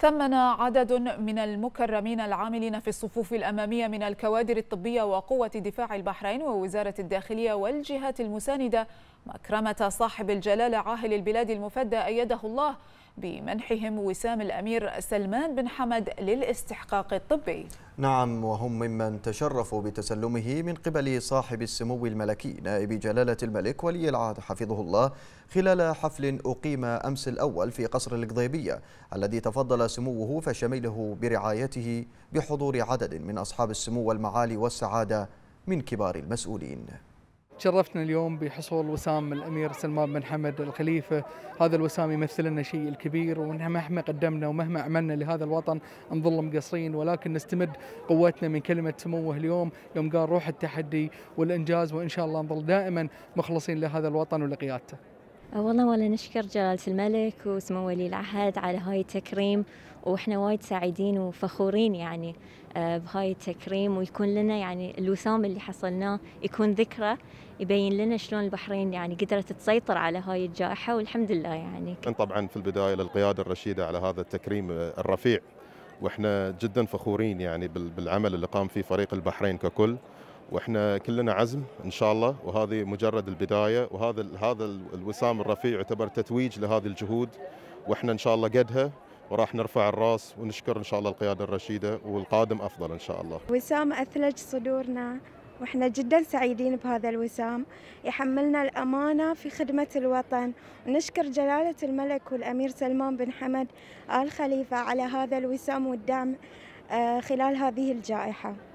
ثمن عدد من المكرمين العاملين في الصفوف الأمامية من الكوادر الطبية وقوة دفاع البحرين ووزارة الداخلية والجهات المساندة مكرمة صاحب الجلالة عاهل البلاد المفدى أيده الله بمنحهم وسام الأمير سلمان بن حمد للاستحقاق الطبي نعم وهم ممن تشرفوا بتسلمه من قبل صاحب السمو الملكي نائب جلالة الملك ولي العهد حفظه الله خلال حفل أقيم أمس الأول في قصر القضيبية الذي تفضل سموه فشمله برعايته بحضور عدد من أصحاب السمو والمعالي والسعادة من كبار المسؤولين تشرفنا اليوم بحصول وسام الامير سلمان بن حمد الخليفه، هذا الوسام يمثل لنا شيء الكبير ومهما قدمنا ومهما عملنا لهذا الوطن نظل مقصرين ولكن نستمد قوتنا من كلمه سموه اليوم يوم قال روح التحدي والانجاز وان شاء الله نظل دائما مخلصين لهذا الوطن ولقيادته. أه، والله ولا نشكر جلالة الملك وسمو ولي العهد على هاي التكريم واحنا وايد سعيدين وفخورين يعني أه، بهاي التكريم ويكون لنا يعني الوسام اللي حصلناه يكون ذكرى يبين لنا شلون البحرين يعني قدرت تسيطر على هاي الجائحة والحمد لله يعني طبعا في البداية للقيادة الرشيدة على هذا التكريم الرفيع واحنا جدا فخورين يعني بالعمل اللي قام فيه فريق البحرين ككل واحنا كلنا عزم ان شاء الله وهذه مجرد البدايه وهذا هذا الوسام الرفيع يعتبر تتويج لهذه الجهود واحنا ان شاء الله قدها وراح نرفع الراس ونشكر ان شاء الله القياده الرشيده والقادم افضل ان شاء الله. وسام اثلج صدورنا واحنا جدا سعيدين بهذا الوسام يحملنا الامانه في خدمه الوطن ونشكر جلاله الملك والامير سلمان بن حمد ال خليفه على هذا الوسام والدعم آه، خلال هذه الجائحه.